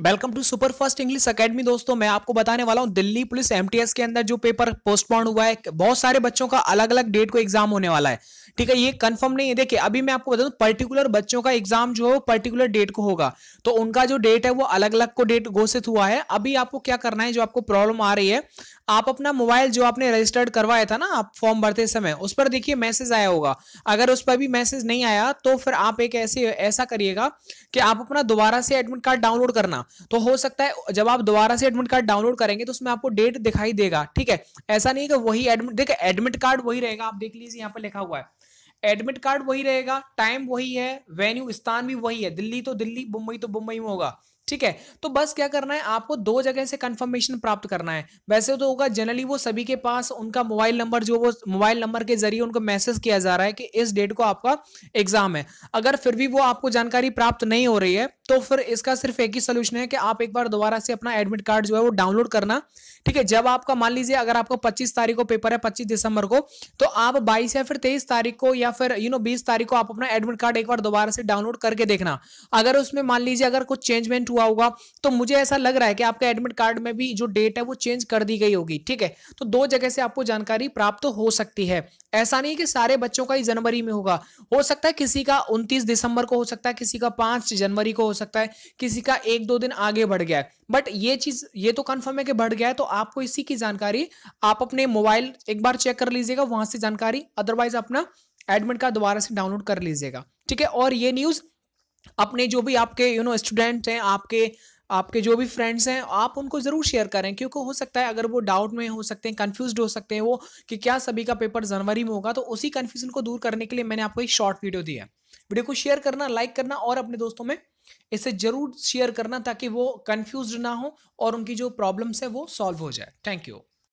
welcome to super fast English academy दोस्तों मैं आपको बताने वाला हूँ दिल्ली पुलिस एमटीएस के अंदर जो पेपर पोस्टपोन हुआ है बहुत सारे बच्चों का अलग अलग डेट को एग्जाम होने वाला है ठीक है ये कंफर्म नहीं है देखिए अभी मैं आपको बता दूं पर्टिकुलर बच्चों का एग्जाम जो है वो पर्टिकुलर डेट को होगा तो उनका जो डेट है वो अलग अलग को डेट घोषित हुआ है अभी आपको क्या करना है जो आपको प्रॉब्लम आ रही है आप अपना मोबाइल जो आपने रजिस्टर्ड करवाया था ना आप फॉर्म भरते समय उस पर देखिए मैसेज आया होगा अगर उस पर भी मैसेज नहीं आया तो फिर आप एक ऐसे ऐसा करिएगा कि आप अपना दोबारा से एडमिट कार्ड डाउनलोड करना तो हो सकता है जब आप दोबारा से एडमिट कार्ड डाउनलोड करेंगे तो उसमें आपको डेट दिखाई देगा ठीक है ऐसा नहीं कि वही एडमिट देखिए एडमिट कार्ड वही रहेगा आप देख लीजिए यहाँ पर लिखा हुआ है एडमिट कार्ड वही रहेगा टाइम वही है वेन्यू स्थान भी वही है दिल्ली तो दिल्ली मुंबई तो मुंबई में होगा ठीक है तो बस क्या करना है आपको दो जगह से कंफर्मेशन प्राप्त करना है वैसे तो होगा जनरली वो सभी के पास उनका मोबाइल नंबर जो वो मोबाइल नंबर के जरिए उनको मैसेज किया जा रहा है कि इस डेट को आपका एग्जाम है अगर फिर भी वो आपको जानकारी प्राप्त नहीं हो रही है तो फिर इसका सिर्फ एक ही सोल्यूशन है कि आप एक बार दोबारा से अपना एडमिट कार्ड जो है वो डाउनलोड करना ठीक है जब आपका मान लीजिए अगर आपको पच्चीस तारीख को पेपर है पच्चीस दिसंबर को तो आप बाईस या फिर तेईस तारीख को या फिर यू नो बीस तारीख को आप अपना एडमिट कार्ड एक बार दोबारा से डाउनलोड करके देखना अगर उसमें मान लीजिए अगर कुछ चेंजमेंट हुआ होगा तो मुझे ऐसा लग रहा है कि आपके एडमिट कार्ड में भी जो डेट है वो चेंज कर दी गई होगी ठीक है तो दो जगह से आपको जानकारी प्राप्त हो सकती है ऐसा नहीं कि सारे बच्चों का ही जनवरी में होगा हो सकता है किसी का उनतीस दिसंबर को हो सकता है किसी का पांच जनवरी को हो सकता है किसी का एक दो दिन आगे बढ़ गया है बट ये चीज ये तो कंफर्म है कि बढ़ गया है तो आपको इसी की जानकारी आप अपने मोबाइल एक बार चेक कर लीजिएगा वहां से जानकारी अदरवाइज अपना एडमिट कार्ड दोबारा से डाउनलोड कर लीजिएगा ठीक है और ये न्यूज अपने जो भी आपके यू नो स्टूडेंट हैं आपके आपके जो भी फ्रेंड्स हैं आप उनको ज़रूर शेयर करें क्योंकि हो सकता है अगर वो डाउट में हो सकते हैं कंफ्यूज हो सकते हैं वो कि क्या सभी का पेपर जनवरी में होगा तो उसी कंफ्यूजन को दूर करने के लिए मैंने आपको एक शॉर्ट वीडियो दिया है वीडियो को शेयर करना लाइक करना और अपने दोस्तों में इसे जरूर शेयर करना ताकि वो कंफ्यूज ना हो और उनकी जो प्रॉब्लम्स है वो सॉल्व हो जाए थैंक यू